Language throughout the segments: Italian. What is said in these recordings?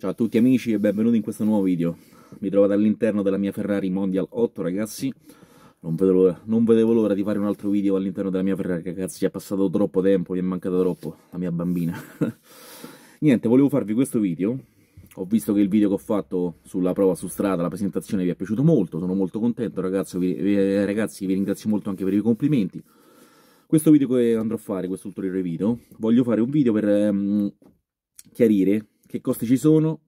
Ciao a tutti amici e benvenuti in questo nuovo video. Mi trovate all'interno della mia Ferrari Mondial 8 ragazzi. Non, vedevo l'ora di fare un altro video all'interno della mia Ferrari ragazzi, è passato troppo tempo, mi è mancata troppo la mia bambina. Niente, volevo farvi questo video. Ho visto che il video che ho fatto sulla prova su strada, la presentazione vi è piaciuto molto, sono molto contento ragazzi, vi, eh, ragazzi, vi ringrazio molto anche per i complimenti. Questo video che andrò a fare, questo ulteriore video, voglio fare un video per ehm, chiarire che costi ci sono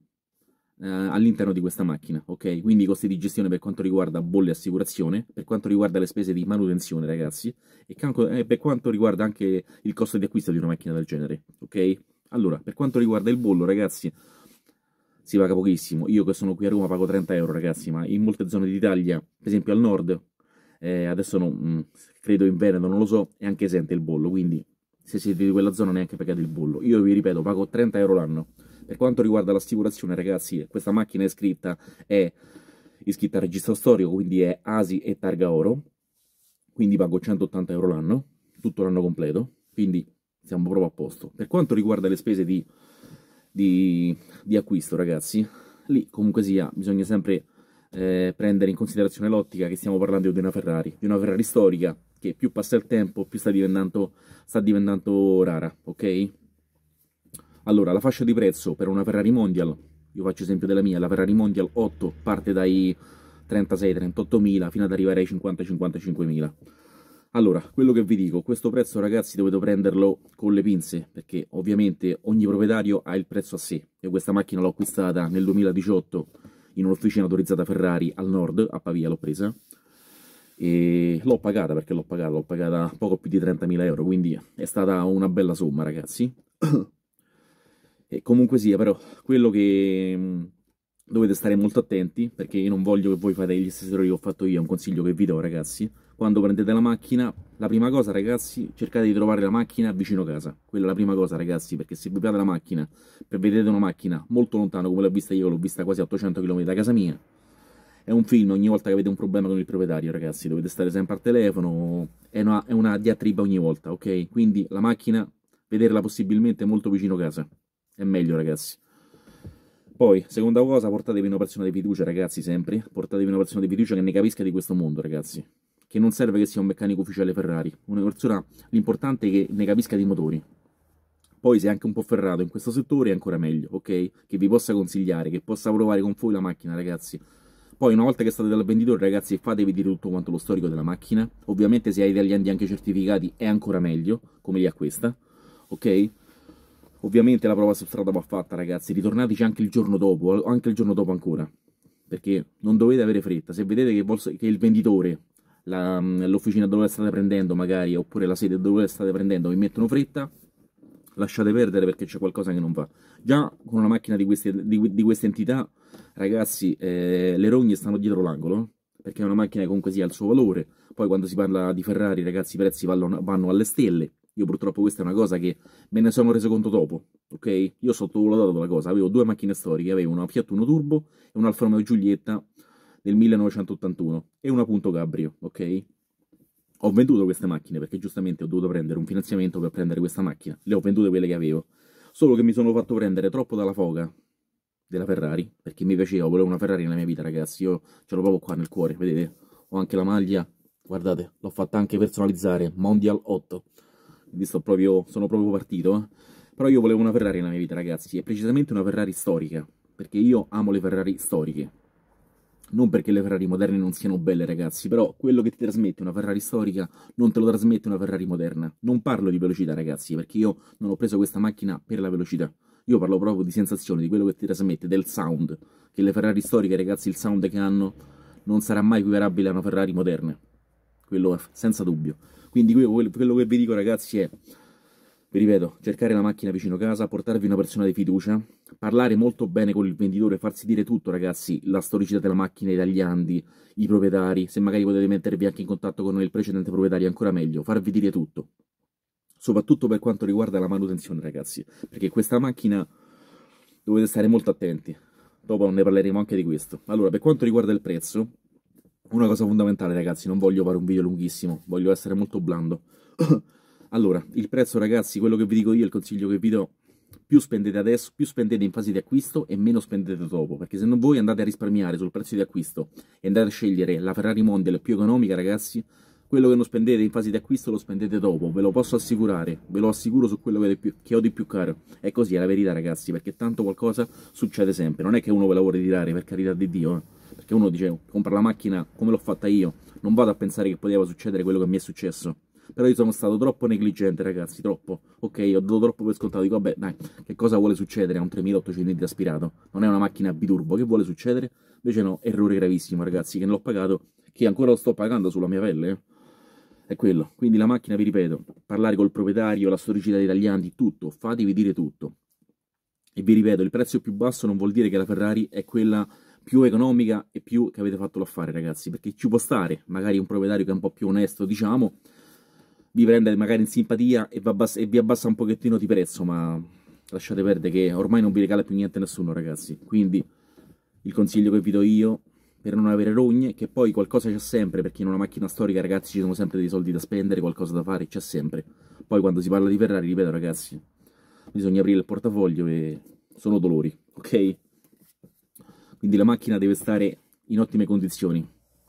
eh, all'interno di questa macchina, ok? Quindi i costi di gestione per quanto riguarda bolle e assicurazione, per quanto riguarda le spese di manutenzione, ragazzi, e, e eh, per quanto riguarda anche il costo di acquisto di una macchina del genere, ok? Allora, per quanto riguarda il bollo, ragazzi, si paga pochissimo. Io che sono qui a Roma pago 30 euro, ragazzi, ma in molte zone d'Italia, per esempio al nord, eh, adesso non, mm, credo in Veneto, non lo so, è anche esente il bollo, quindi se siete di quella zona neanche pagate il bollo. Io vi ripeto, pago 30 euro l'anno. Per quanto riguarda l'assicurazione, ragazzi, questa macchina è iscritta, è iscritta al registro storico, quindi è ASI e targa oro, quindi pago 180 euro l'anno, tutto l'anno completo, quindi siamo proprio a posto. Per quanto riguarda le spese di, di, di acquisto, ragazzi, lì comunque sia, bisogna sempre eh, prendere in considerazione l'ottica che stiamo parlando di una Ferrari, di una Ferrari storica che più passa il tempo più sta diventando, sta diventando rara, ok? Allora, la fascia di prezzo per una Ferrari Mondial, io faccio esempio della mia, la Ferrari Mondial 8 parte dai 36 38000 fino ad arrivare ai 50 55000 Allora, quello che vi dico, questo prezzo ragazzi dovete prenderlo con le pinze, perché ovviamente ogni proprietario ha il prezzo a sé. Io questa macchina l'ho acquistata nel 2018 in un'officina autorizzata Ferrari al nord, a Pavia l'ho presa, e l'ho pagata perché l'ho pagata, l'ho pagata poco più di 30.000 euro, quindi è stata una bella somma ragazzi. E comunque sia, però, quello che mm, dovete stare molto attenti, perché io non voglio che voi fate gli stessi errori che ho fatto io, è un consiglio che vi do, ragazzi. Quando prendete la macchina, la prima cosa, ragazzi, cercate di trovare la macchina vicino casa. Quella è la prima cosa, ragazzi, perché se vi piate la macchina, vedete una macchina molto lontano, come l'ho vista io, l'ho vista quasi a 800 km da casa mia, è un film ogni volta che avete un problema con il proprietario, ragazzi, dovete stare sempre al telefono, è una, è una diatriba ogni volta, ok? Quindi la macchina, vederla possibilmente molto vicino casa è meglio ragazzi. Poi, seconda cosa, portatevi una persona di fiducia ragazzi, sempre, portatevi una persona di fiducia che ne capisca di questo mondo ragazzi, che non serve che sia un meccanico ufficiale Ferrari, una persona, l'importante è che ne capisca di motori, poi se è anche un po' ferrato in questo settore è ancora meglio, ok? Che vi possa consigliare, che possa provare con voi la macchina, ragazzi. Poi una volta che state dal venditore, ragazzi, fatevi dire tutto quanto lo storico della macchina. Ovviamente se hai degli enti anche certificati è ancora meglio, come li ha questa ok? Ovviamente la prova su strada va fatta, ragazzi. Ritornateci anche il giorno dopo, anche il giorno dopo ancora. Perché non dovete avere fretta. Se vedete che, che il venditore, l'officina dove la state prendendo magari, oppure la sede dove la state prendendo, vi mettono fretta, lasciate perdere perché c'è qualcosa che non va. Già con una macchina di, queste, di, di questa entità, ragazzi, eh, le rogne stanno dietro l'angolo, perché è una macchina che comunque sia ha il suo valore. Poi quando si parla di Ferrari, ragazzi, i prezzi vanno alle stelle io purtroppo questa è una cosa che me ne sono reso conto dopo, ok? Io ho sottovalutato la cosa, avevo due macchine storiche, avevo una Fiat 1 Turbo e un Alfa Romeo Giulietta del 1981 e una Punto Cabrio, ok? Ho venduto queste macchine perché giustamente ho dovuto prendere un finanziamento per prendere questa macchina, le ho vendute quelle che avevo, solo che mi sono fatto prendere troppo dalla foga della Ferrari, perché mi piaceva, volevo una Ferrari nella mia vita ragazzi, io ce l'ho proprio qua nel cuore, vedete? Ho anche la maglia, guardate, l'ho fatta anche personalizzare, Mondial 8, proprio, sono proprio partito, eh. però io volevo una Ferrari nella mia vita, ragazzi, e precisamente una Ferrari storica, perché io amo le Ferrari storiche. Non perché le Ferrari moderne non siano belle, ragazzi, però quello che ti trasmette una Ferrari storica non te lo trasmette una Ferrari moderna. Non parlo di velocità, ragazzi, perché io non ho preso questa macchina per la velocità. Io parlo proprio di sensazione, di quello che ti trasmette, del sound. Che le Ferrari storiche, ragazzi, il sound che hanno non sarà mai equiparabile a una Ferrari moderna. Quello è senza dubbio. Quindi quello che vi dico ragazzi è, vi ripeto, cercare la macchina vicino casa, portarvi una persona di fiducia, parlare molto bene con il venditore, farsi dire tutto ragazzi, la storicità della macchina, i tagliandi, i proprietari, se magari potete mettervi anche in contatto con il precedente proprietario ancora meglio, farvi dire tutto. Soprattutto per quanto riguarda la manutenzione ragazzi, perché questa macchina dovete stare molto attenti, dopo ne parleremo anche di questo. Allora, per quanto riguarda il prezzo, una cosa fondamentale ragazzi, non voglio fare un video lunghissimo, voglio essere molto blando. allora, il prezzo ragazzi, quello che vi dico io, il consiglio che vi do, più spendete adesso, più spendete in fase di acquisto e meno spendete dopo, perché se non voi andate a risparmiare sul prezzo di acquisto e andate a scegliere la Ferrari Mondial più economica ragazzi, quello che non spendete in fase di acquisto lo spendete dopo, ve lo posso assicurare, ve lo assicuro su quello che, più, che ho di più caro. È così, è la verità ragazzi, perché tanto qualcosa succede sempre, non è che uno ve la vuole tirare, per carità di Dio, eh? perché uno dice, compra la macchina come l'ho fatta io, non vado a pensare che poteva succedere quello che mi è successo. Però io sono stato troppo negligente, ragazzi, troppo. Ok, ho dato troppo per scontato. Dico, vabbè, dai, che cosa vuole succedere a un 3800 di aspirato? Non è una macchina biturbo, che vuole succedere? Invece no, errore gravissimo, ragazzi, che non l'ho pagato, che ancora lo sto pagando sulla mia pelle. eh. È quello. Quindi la macchina, vi ripeto, parlare col proprietario, la storicità dei taglianti, tutto, fatevi dire tutto. E vi ripeto, il prezzo più basso non vuol dire che la Ferrari è quella più economica e più che avete fatto l'affare, ragazzi, perché ci può stare, magari un proprietario che è un po' più onesto, diciamo, vi prende magari in simpatia e, e vi abbassa un pochettino di prezzo, ma lasciate perdere che ormai non vi regala più niente nessuno, ragazzi. Quindi il consiglio che vi do io per non avere rogne, che poi qualcosa c'è sempre, perché in una macchina storica ragazzi ci sono sempre dei soldi da spendere, qualcosa da fare, c'è sempre. Poi quando si parla di Ferrari, ripeto ragazzi, bisogna aprire il portafoglio e sono dolori, ok? Quindi la macchina deve stare in ottime condizioni,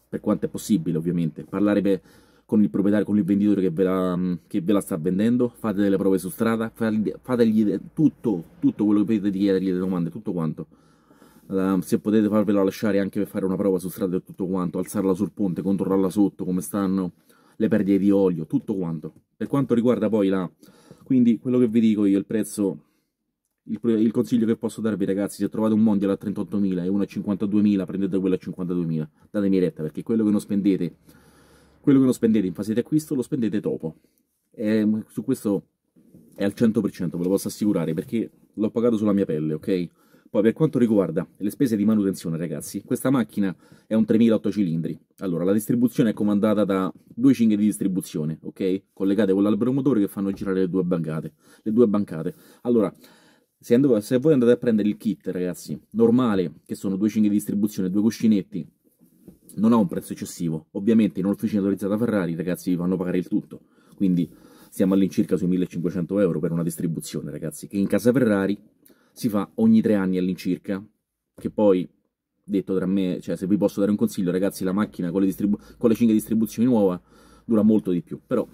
per quanto è possibile ovviamente. Parlare per, con il proprietario, con il venditore che ve, la, mm, che ve, la, sta vendendo, fate delle prove su strada, fategli tutto, tutto quello che potete chiedergli, le domande, tutto quanto la, ehm, se potete farvela lasciare anche per fare una prova su strada e tutto quanto, alzarla sul ponte, controllarla sotto, come stanno le perdite di olio, tutto quanto. Per quanto riguarda poi la... Quindi quello che vi dico io, il prezzo, il, il consiglio che posso darvi ragazzi, se trovate un Mondial a 38.000 e uno a 52.000, prendete quello a 52.000, datemi retta, perché quello che non spendete, quello che non spendete in fase di acquisto lo spendete dopo. E ehm, su questo è al 100%, ve lo posso assicurare, perché l'ho pagato sulla mia pelle, ok? Poi per quanto riguarda le spese di manutenzione ragazzi, questa macchina è un 3008 cilindri, allora la distribuzione è comandata da due cinghie di distribuzione, ok? Collegate con l'albero motore che fanno girare le due bancate, le due bancate. Allora, se, andavo, se voi andate a prendere il kit ragazzi, normale, che sono due cinghie di distribuzione, due cuscinetti, non ha un prezzo eccessivo. Ovviamente in un'officina autorizzata Ferrari ragazzi vi fanno pagare il tutto, quindi siamo all'incirca sui 1500 euro per una distribuzione ragazzi, che in casa Ferrari si fa ogni tre anni all'incirca, che poi detto tra me, cioè se vi posso dare un consiglio, ragazzi, la macchina con le, distribu- con le 5 distribuzioni nuova dura molto di più, però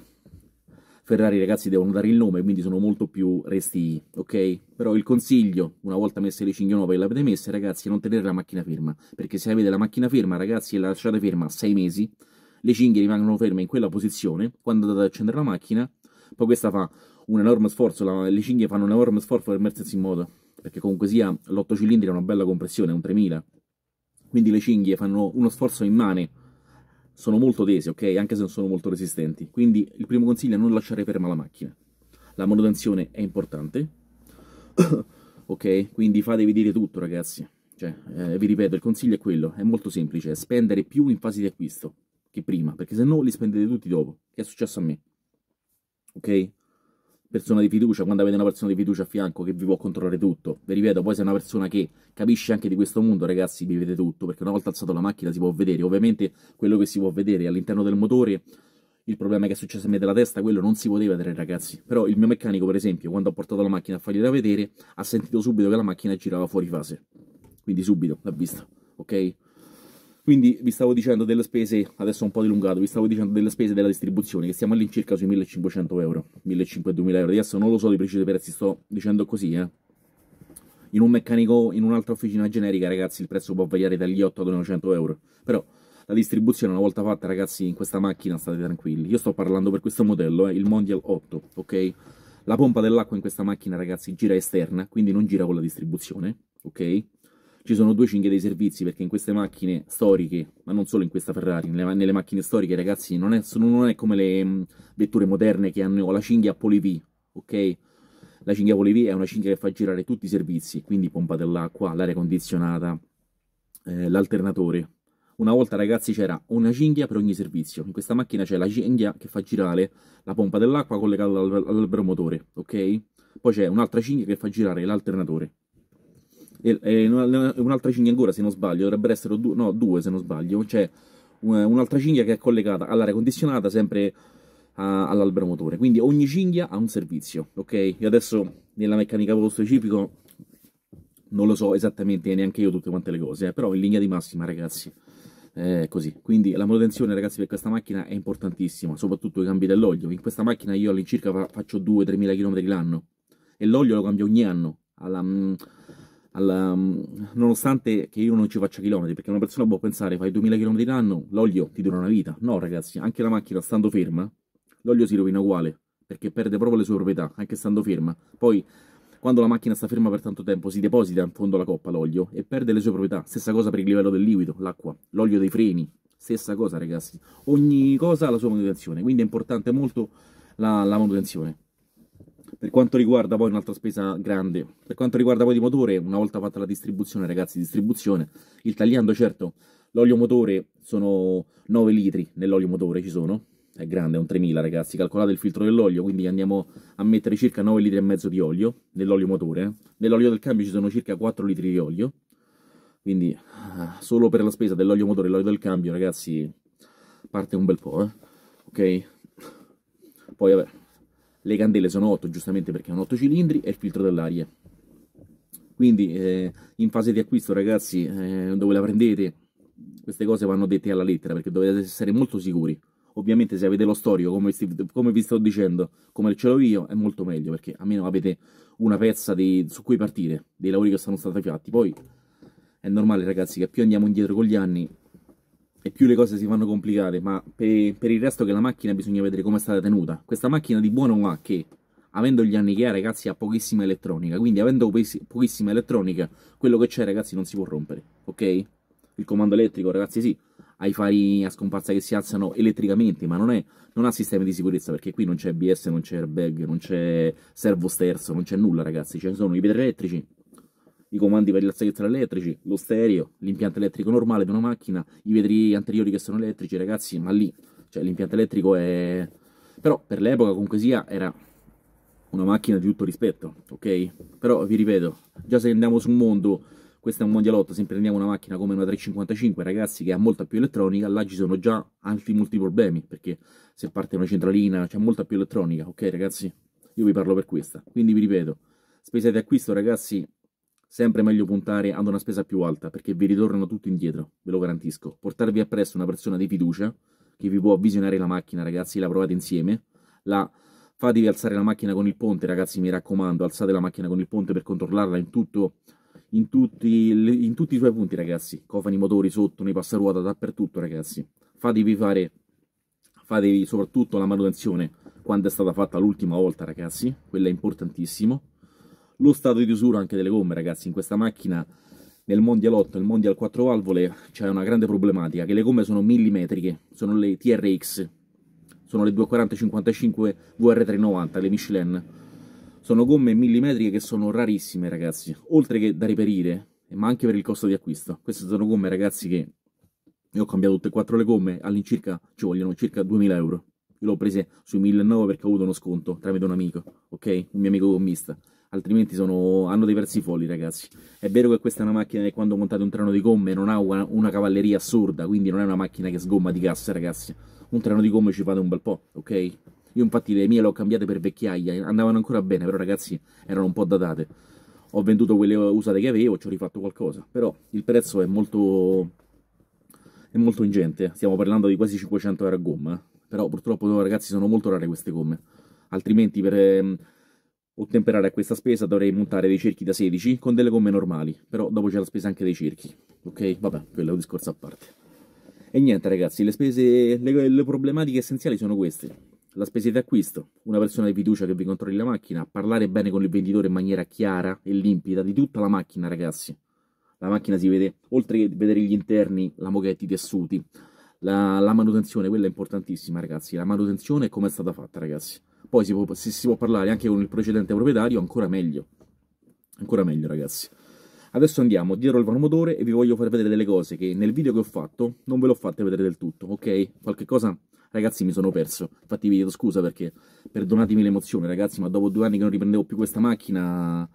Ferrari ragazzi devono dare il nome, quindi sono molto più restii, ok? Però il consiglio, una volta messe le 5 nuove e le avete messe, ragazzi, è non tenere la macchina ferma, perché se avete la macchina ferma, ragazzi, e la lasciate ferma a 6 mesi, le cinghie rimangono ferme in quella posizione, quando andate ad accendere la macchina, poi questa fa un enorme sforzo, la, le cinghie fanno un enorme sforzo per mettersi in moto perché comunque sia l'8 cilindri ha una bella compressione, è un 3000, quindi le cinghie fanno uno sforzo immane, sono molto tese, ok? Anche se non sono molto resistenti, quindi il primo consiglio è non lasciare ferma la macchina. La manutenzione è importante, ok? Quindi fatevi dire tutto, ragazzi. Cioè, eh, vi ripeto, il consiglio è quello, è molto semplice, è spendere più in fase di acquisto che prima, perché se no li spendete tutti dopo, che è successo a me, ok? persona di fiducia, quando avete una persona di fiducia a fianco che vi può controllare tutto. Vi ripeto, poi se è una persona che capisce anche di questo mondo, ragazzi, vi vede tutto, perché una volta alzato la macchina si può vedere. Ovviamente quello che si può vedere all'interno del motore, il problema che è successo a me della testa, quello non si poteva vedere, ragazzi. Però il mio meccanico, per esempio, quando ho portato la macchina a fargliela vedere, ha sentito subito che la macchina girava fuori fase. Quindi subito l'ha vista, ok? Quindi vi stavo dicendo delle spese, adesso un po' dilungato, vi stavo dicendo delle spese della distribuzione, che siamo all'incirca sui 1500 euro, 1500-2000 euro. Adesso non lo so di preciso prezzi, sto dicendo così, eh. In un meccanico, in un'altra officina generica, ragazzi, il prezzo può variare dagli 8 ai 900 euro. Però la distribuzione una volta fatta, ragazzi, in questa macchina state tranquilli. Io sto parlando per questo modello, eh, il Mondial 8, ok? La pompa dell'acqua in questa macchina, ragazzi, gira esterna, quindi non gira con la distribuzione, ok? ci sono due cinghie dei servizi perché in queste macchine storiche, ma non solo in questa Ferrari, nelle, nelle macchine storiche ragazzi non è, non è come le mh, mm, vetture moderne che hanno la cinghia Polivi, ok? La cinghia Polivi è una cinghia che fa girare tutti i servizi, quindi pompa dell'acqua, l'aria condizionata, eh, l'alternatore. Una volta ragazzi c'era una cinghia per ogni servizio, in questa macchina c'è la cinghia che fa girare la pompa dell'acqua collegata all'albero motore, ok? Poi c'è un'altra cinghia che fa girare l'alternatore e, e un'altra cinghia ancora se non sbaglio, dovrebbero essere due, no, due se non sbaglio, c'è un'altra cinghia che è collegata all'aria condizionata sempre all'albero motore, quindi ogni cinghia ha un servizio, ok? Io adesso nella meccanica proprio specifico non lo so esattamente neanche io tutte quante le cose, eh, però in linea di massima ragazzi è così. Quindi la manutenzione ragazzi per questa macchina è importantissima, soprattutto i cambi dell'olio. In questa macchina io all'incirca faccio 2-3 mila km l'anno e l'olio lo cambio ogni anno alla, mm, alla, mm, nonostante che io non ci faccia chilometri, perché una persona può pensare fai 2000 km l'anno, l'olio ti dura una vita. No ragazzi, anche la macchina stando ferma, l'olio si rovina uguale, perché perde proprio le sue proprietà, anche stando ferma. Poi quando la macchina sta ferma per tanto tempo si deposita in fondo alla coppa l'olio e perde le sue proprietà. Stessa cosa per il livello del liquido, l'acqua, l'olio dei freni, stessa cosa ragazzi. Ogni cosa ha la sua manutenzione, quindi è importante molto la, la manutenzione. Per quanto riguarda poi un'altra spesa grande, per quanto riguarda poi di motore, una volta fatta la distribuzione, ragazzi, distribuzione, il tagliando certo, l'olio motore sono 9 litri nell'olio motore, ci sono, è grande, è un 3000 ragazzi, calcolate il filtro dell'olio, quindi andiamo a mettere circa 9 litri e mezzo di olio nell'olio motore, eh. nell'olio del cambio ci sono circa 4 litri di olio, quindi ah, solo per la spesa dell'olio motore e l'olio del cambio ragazzi parte un bel po', eh. ok? Poi vabbè, le candele sono 8 giustamente perché hanno 8 cilindri e il filtro dell'aria quindi eh, in fase di acquisto ragazzi eh, dove la prendete queste cose vanno dette alla lettera perché dovete essere molto sicuri ovviamente se avete lo storico come, come, vi sto dicendo come ce l'ho io è molto meglio perché almeno avete una pezza di, su cui partire dei lavori che sono stati fatti poi è normale ragazzi che più andiamo indietro con gli anni e più le cose si fanno complicate, ma per, per il resto che la macchina bisogna vedere come è stata tenuta. Questa macchina di buono ha che, avendo gli anni che ha, ragazzi, ha pochissima elettronica, quindi avendo pochissima elettronica, quello che c'è, ragazzi, non si può rompere, ok? Il comando elettrico, ragazzi, sì, ha i fari a scomparsa che si alzano elettricamente, ma non, è, non ha sistemi di sicurezza, perché qui non c'è BS, non c'è airbag, non c'è servo sterzo, non c'è nulla, ragazzi, ci sono i vetri elettrici i comandi per il lazzaghezzo elettrici, lo stereo, l'impianto elettrico normale di una macchina, i vetri anteriori che sono elettrici, ragazzi, ma lì, cioè l'impianto elettrico è... Però per l'epoca comunque sia era una macchina di tutto rispetto, ok? Però vi ripeto, già se andiamo su un mondo, questo è un mondialotto, se prendiamo una macchina come una 355, ragazzi, che ha molta più elettronica, là ci sono già altri molti problemi, perché se parte una centralina c'è molta più elettronica, ok ragazzi? Io vi parlo per questa, quindi vi ripeto, spese di acquisto ragazzi Sempre meglio puntare ad una spesa più alta, perché vi ritornano tutto indietro, ve lo garantisco. Portarvi appresso una persona di fiducia, che vi può visionare la macchina, ragazzi, la provate insieme, la... fatevi alzare la macchina con il ponte, ragazzi, mi raccomando, alzate la macchina con il ponte per controllarla in tutto... In tutti, in tutti i suoi punti, ragazzi. Cofani, motori, sotto, nei passaruota, dappertutto, ragazzi. Fatevi fare fatevi soprattutto la manutenzione quando è stata fatta l'ultima volta, ragazzi, quella è importantissimo. Lo stato di usura anche delle gomme, ragazzi, in questa macchina nel Mondial 8 nel Mondial 4 valvole c'è una grande problematica, che le gomme sono millimetriche, sono le TRX, sono le 240-55 VR390, le Michelin. Sono gomme millimetriche che sono rarissime, ragazzi, oltre che da reperire, ma anche per il costo di acquisto. Queste sono gomme, ragazzi, che io ho cambiato tutte e quattro le gomme, all'incirca ci vogliono circa 2000 euro. Io l'ho prese sui 1900 perché ho avuto uno sconto tramite un amico, ok? Un mio amico gommista altrimenti sono... hanno dei prezzi folli ragazzi. È vero che questa è una macchina che quando montate un treno di gomme non ha una, una cavalleria assurda, quindi non è una macchina che sgomma di gas ragazzi. Un treno di gomme ci fate un bel po', ok? Io infatti le mie le ho cambiate per vecchiaia, andavano ancora bene, però ragazzi erano un po' datate. Ho venduto quelle usate che avevo, ci ho rifatto qualcosa, però il prezzo è molto... è molto ingente, stiamo parlando di quasi 500 euro a gomma, eh. però purtroppo ragazzi sono molto rare queste gomme altrimenti per, ehm, Ottemperare a questa spesa dovrei montare dei cerchi da 16 con delle gomme normali, però dopo c'è la spesa anche dei cerchi, ok? Vabbè, quello è un discorso a parte. E niente ragazzi, le spese, le, le problematiche essenziali sono queste. La spesa di acquisto, una persona di fiducia che vi controlli la macchina, parlare bene con il venditore in maniera chiara e limpida di tutta la macchina ragazzi. La macchina si vede, oltre che vedere gli interni, la mochetti, i tessuti, la, la manutenzione, quella è importantissima ragazzi, la manutenzione è come è stata fatta ragazzi poi si può, se si può parlare anche con il precedente proprietario, ancora meglio. Ancora meglio, ragazzi. Adesso andiamo dietro il motore e vi voglio far vedere delle cose che nel video che ho fatto non ve l'ho fatte vedere del tutto, ok? Qualche cosa, ragazzi, mi sono perso. Infatti vi chiedo scusa perché, perdonatemi l'emozione, ragazzi, ma dopo due anni che non riprendevo più questa macchina...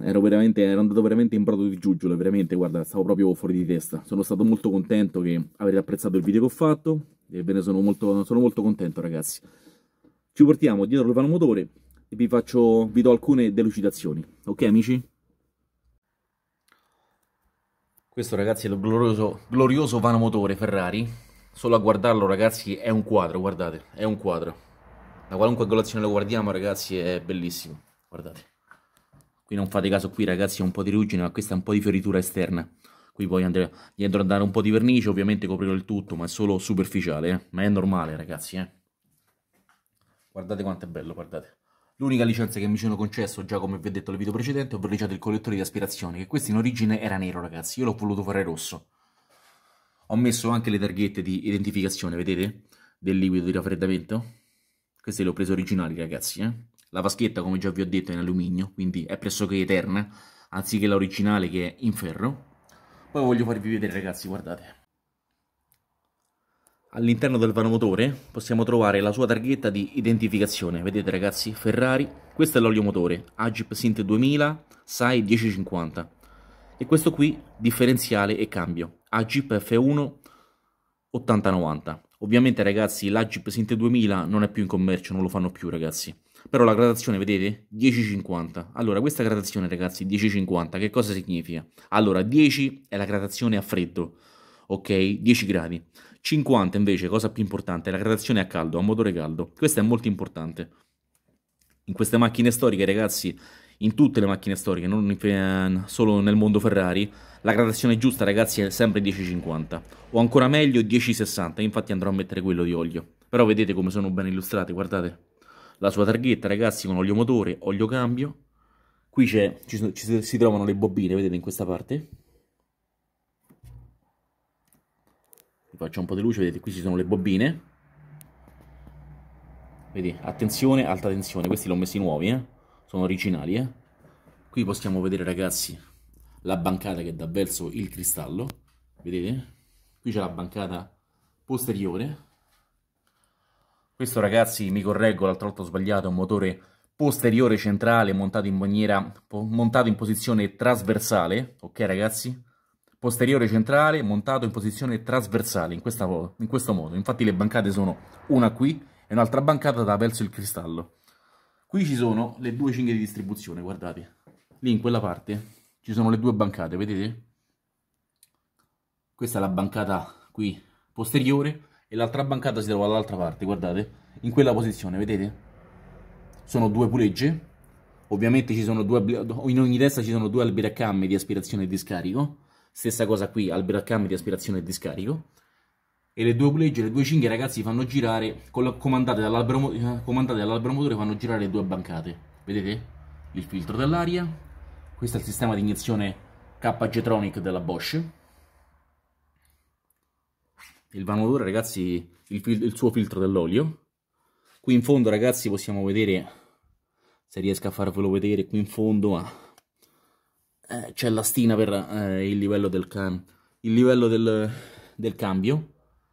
Ero, ero andato veramente in brodo di giuggiole, veramente, guarda, stavo proprio fuori di testa. Sono stato molto contento che avete apprezzato il video che ho fatto e ve ne sono molto, sono molto contento, ragazzi ci portiamo dietro il vano motore e vi, faccio, vi do alcune delucidazioni. Ok amici? Questo ragazzi è il glorioso, glorioso vano motore Ferrari. Solo a guardarlo ragazzi è un quadro, guardate, è un quadro. Da qualunque angolazione lo guardiamo ragazzi è bellissimo, guardate. Qui non fate caso, qui ragazzi è un po' di ruggine, ma questa è un po' di fioritura esterna. Qui poi andrò, gli andrò a dare un po' di vernice, ovviamente coprirò il tutto, ma è solo superficiale, eh? ma è normale ragazzi. Eh? Guardate quanto è bello, guardate. L'unica licenza che mi sono concesso, già come vi ho detto nel video precedente, ho verreggiato il collettore di aspirazione, che questo in origine era nero, ragazzi. Io l'ho voluto fare rosso. Ho messo anche le targhette di identificazione, vedete? Del liquido di raffreddamento. Queste le ho prese originali, ragazzi. Eh? La vaschetta, come già vi ho detto, è in alluminio, quindi è pressoché eterna, anziché la originale che è in ferro. Poi voglio farvi vedere, ragazzi, guardate. All'interno del vanomotore possiamo trovare la sua targhetta di identificazione, vedete ragazzi, Ferrari, questo è l'olio motore, Agip Sint 2000, SAI 1050 e questo qui differenziale e cambio, Agip F1 8090. Ovviamente ragazzi l'Agip Sint 2000 non è più in commercio, non lo fanno più ragazzi, però la gradazione vedete 1050. Allora questa gradazione ragazzi 1050 che cosa significa? Allora 10 è la gradazione a freddo, ok? 10 gradi. 50 invece, cosa più importante, la gradazione a caldo, a motore caldo. Questo è molto importante. In queste macchine storiche, ragazzi, in tutte le macchine storiche, non solo nel mondo Ferrari, la gradazione giusta, ragazzi, è sempre 10,50 o ancora meglio 10,60. Infatti andrò a mettere quello di olio. Però vedete come sono ben illustrate, guardate. La sua targhetta, ragazzi, con olio motore, olio cambio. Qui ci, ci si trovano le bobine, vedete in questa parte. vi faccio un po' di luce, vedete qui ci sono le bobine, vedete, attenzione, alta tensione, questi li ho messi nuovi, eh? sono originali, eh? qui possiamo vedere ragazzi la bancata che dà verso il cristallo, vedete, qui c'è la bancata posteriore, questo ragazzi, mi correggo, l'altra volta ho sbagliato, è un motore posteriore centrale montato in, maniera, montato in posizione trasversale, ok ragazzi? posteriore centrale montato in posizione trasversale in, questa, in questo modo. Infatti le bancate sono una qui e un'altra bancata da verso il cristallo. Qui ci sono le due cinghie di distribuzione, guardate. Lì in quella parte ci sono le due bancate, vedete? Questa è la bancata qui posteriore e l'altra bancata si trova dall'altra parte, guardate, in quella posizione, vedete? Sono due pulegge, ovviamente ci sono due, in ogni testa ci sono due alberi a camme di aspirazione e di scarico, Stessa cosa qui, albero a cam di aspirazione e di scarico. E le due pulegge, le due cinghie, ragazzi, fanno girare, comandate dall'albero eh, dall motore, fanno girare le due bancate. Vedete? Il filtro dell'aria. Questo è il sistema di iniezione k tronic della Bosch. Il vano vanodore, ragazzi, il, il suo filtro dell'olio. Qui in fondo, ragazzi, possiamo vedere, se riesco a farvelo vedere qui in fondo, ma eh, c'è la stina per eh, il livello del, il livello del, del cambio,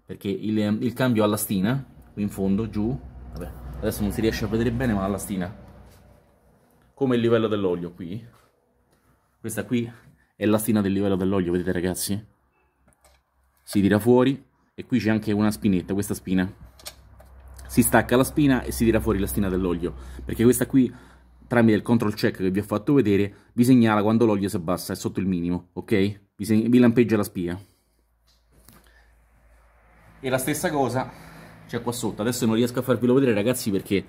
perché il, il, cambio ha la stina, qui in fondo, giù, Vabbè, adesso non si riesce a vedere bene ma ha la stina, come il livello dell'olio qui, questa qui è la stina del livello dell'olio, vedete ragazzi? Si tira fuori e qui c'è anche una spinetta, questa spina, si stacca la spina e si tira fuori la stina dell'olio, perché questa qui tramite il control check che vi ho fatto vedere, vi segnala quando l'olio si abbassa, è sotto il minimo, ok? Vi, vi lampeggia la spia. E la stessa cosa c'è qua sotto. Adesso non riesco a farvelo vedere, ragazzi, perché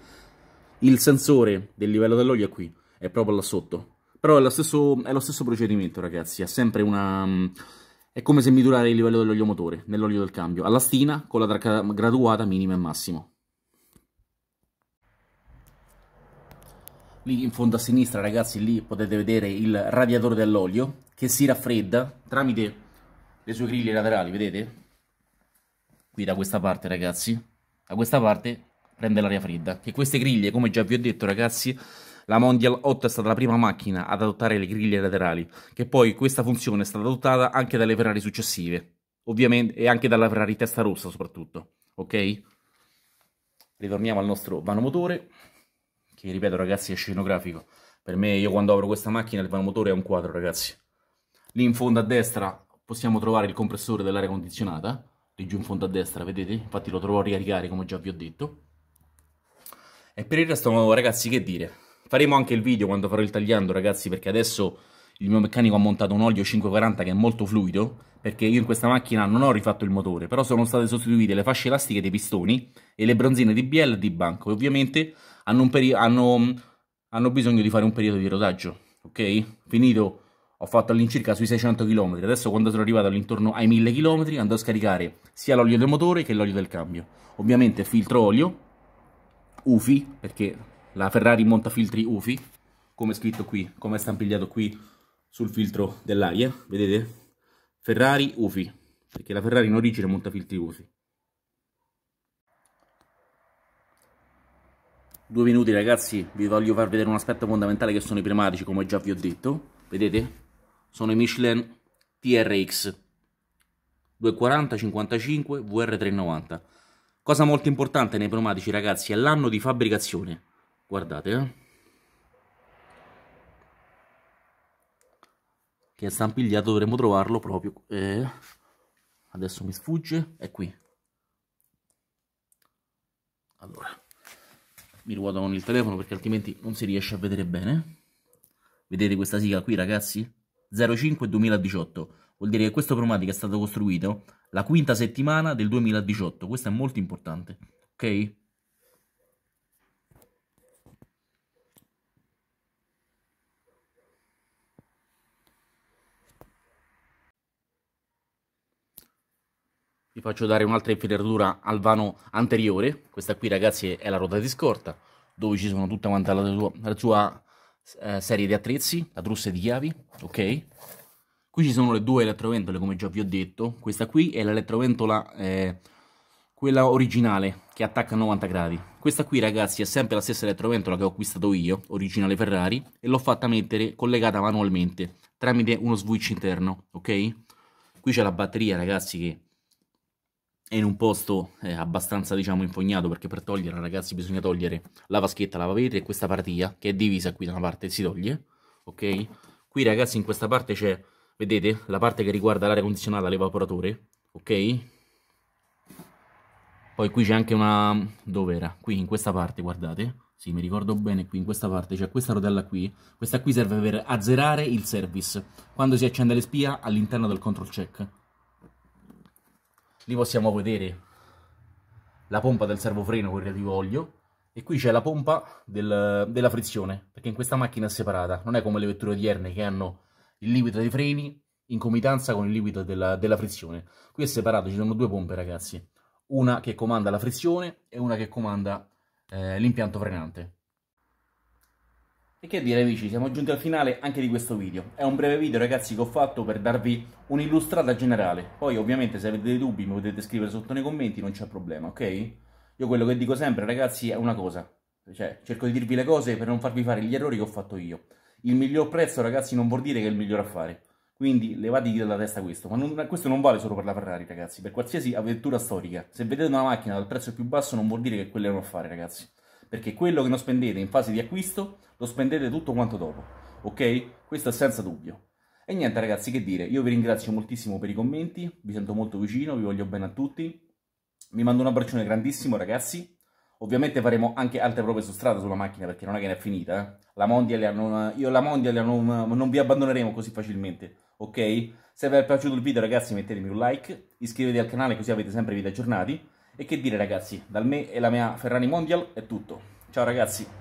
il sensore del livello dell'olio è qui, è proprio là sotto. Però è lo stesso, è lo stesso procedimento, ragazzi, è sempre una... È come se misurare il livello dell'olio motore, nell'olio del cambio, alla stina con la tracca graduata minima e massimo. Lì in fondo a sinistra, ragazzi, lì potete vedere il radiatore dell'olio che si raffredda tramite le sue griglie laterali, vedete? Qui da questa parte, ragazzi, da questa parte prende l'aria fredda. Che queste griglie, come già vi ho detto, ragazzi, la Mondial 8 è stata la prima macchina ad adottare le griglie laterali, che poi questa funzione è stata adottata anche dalle Ferrari successive, ovviamente, e anche dalla Ferrari testa rossa soprattutto, ok? Ritorniamo al nostro vano motore che ripeto ragazzi è scenografico. Per me, io quando apro questa macchina il vanomotore è un quadro ragazzi. Lì in fondo a destra possiamo trovare il compressore dell'aria condizionata, lì giù in fondo a destra, vedete? Infatti lo trovo a ricaricare come già vi ho detto. E per il resto ragazzi che dire, faremo anche il video quando farò il tagliando ragazzi perché adesso il mio meccanico ha montato un olio 540 che è molto fluido perché io in questa macchina non ho rifatto il motore però sono state sostituite le fasce elastiche dei pistoni e le bronzine di BL di banco e ovviamente hanno, peri- hanno, hanno bisogno di fare un periodo di rodaggio, ok? Finito, ho fatto all'incirca sui 600 km, adesso quando sono arrivato all'intorno ai 1000 km andrò a scaricare sia l'olio del motore che l'olio del cambio. Ovviamente filtro olio, UFI, perché la Ferrari monta filtri UFI, come scritto qui, come è stampigliato qui sul filtro dell'aria, vedete? Ferrari UFI, perché la Ferrari in origine monta filtri UFI. Due minuti ragazzi, vi voglio far vedere un aspetto fondamentale che sono i pneumatici, come già vi ho detto. Vedete? Sono i Michelin TRX 240, 55, VR390. Cosa molto importante nei pneumatici ragazzi è l'anno di fabbricazione. Guardate, eh. Che è stampigliato, dovremmo trovarlo proprio. Eh. Adesso mi sfugge, è qui. Allora mi ruoto con il telefono perché altrimenti non si riesce a vedere bene. Vedete questa sigla qui, ragazzi? 05 2018. Vuol dire che questo Promatic è stato costruito la quinta settimana del 2018. Questo è molto importante, ok? vi faccio dare un'altra infilatura al vano anteriore, questa qui ragazzi è la ruota di scorta, dove ci sono tutta quanta la sua, la sua eh, serie di attrezzi, la trussa di chiavi, ok? Qui ci sono le due elettroventole come già vi ho detto, questa qui è l'elettroventola, eh, quella originale, che attacca a 90 gradi. Questa qui ragazzi è sempre la stessa elettroventola che ho acquistato io, originale Ferrari, e l'ho fatta mettere collegata manualmente, tramite uno switch interno, ok? Qui c'è la batteria ragazzi che è in un posto eh, abbastanza, diciamo, infognato, perché per toglierla, ragazzi, bisogna togliere la vaschetta, la lavavetri e questa partita che è divisa qui da una parte, si toglie, ok? Qui, ragazzi, in questa parte c'è, vedete, la parte che riguarda l'aria condizionata, l'evaporatore, ok? Poi qui c'è anche una... dove era? Qui, in questa parte, guardate, sì, mi ricordo bene, qui in questa parte c'è questa rodella qui, questa qui serve per azzerare il service, quando si accende le spia all'interno del control check, Lì possiamo vedere la pompa del servofreno con il relativo olio e qui c'è la pompa del, della frizione, perché in questa macchina è separata, non è come le vetture odierne che hanno il liquido dei freni in comitanza con il liquido della, della frizione. Qui è separato, ci sono due pompe ragazzi, una che comanda la frizione e una che comanda eh, l'impianto frenante. E che dire amici, siamo giunti al finale anche di questo video. È un breve video ragazzi che ho fatto per darvi un'illustrata generale. Poi ovviamente se avete dei dubbi mi potete scrivere sotto nei commenti, non c'è problema, ok? Io quello che dico sempre ragazzi è una cosa. Cioè, cerco di dirvi le cose per non farvi fare gli errori che ho fatto io. Il miglior prezzo ragazzi non vuol dire che è il miglior affare. Quindi levatevi dalla testa questo, ma non, questo non vale solo per la Ferrari ragazzi, per qualsiasi avventura storica. Se vedete una macchina dal prezzo più basso non vuol dire che quello è un affare ragazzi perché quello che non spendete in fase di acquisto lo spendete tutto quanto dopo, ok? Questo è senza dubbio. E niente ragazzi, che dire, io vi ringrazio moltissimo per i commenti, vi sento molto vicino, vi voglio bene a tutti, vi mando un abbraccione grandissimo ragazzi, ovviamente faremo anche altre prove su strada sulla macchina perché non è che ne è finita, eh? la Mondial non, io la Mondial non, non vi abbandoneremo così facilmente, ok? Se vi è piaciuto il video ragazzi mettetemi un like, iscrivetevi al canale così avete sempre video aggiornati, e che dire ragazzi, dal me e la mia Ferrari Mondial è tutto. Ciao ragazzi!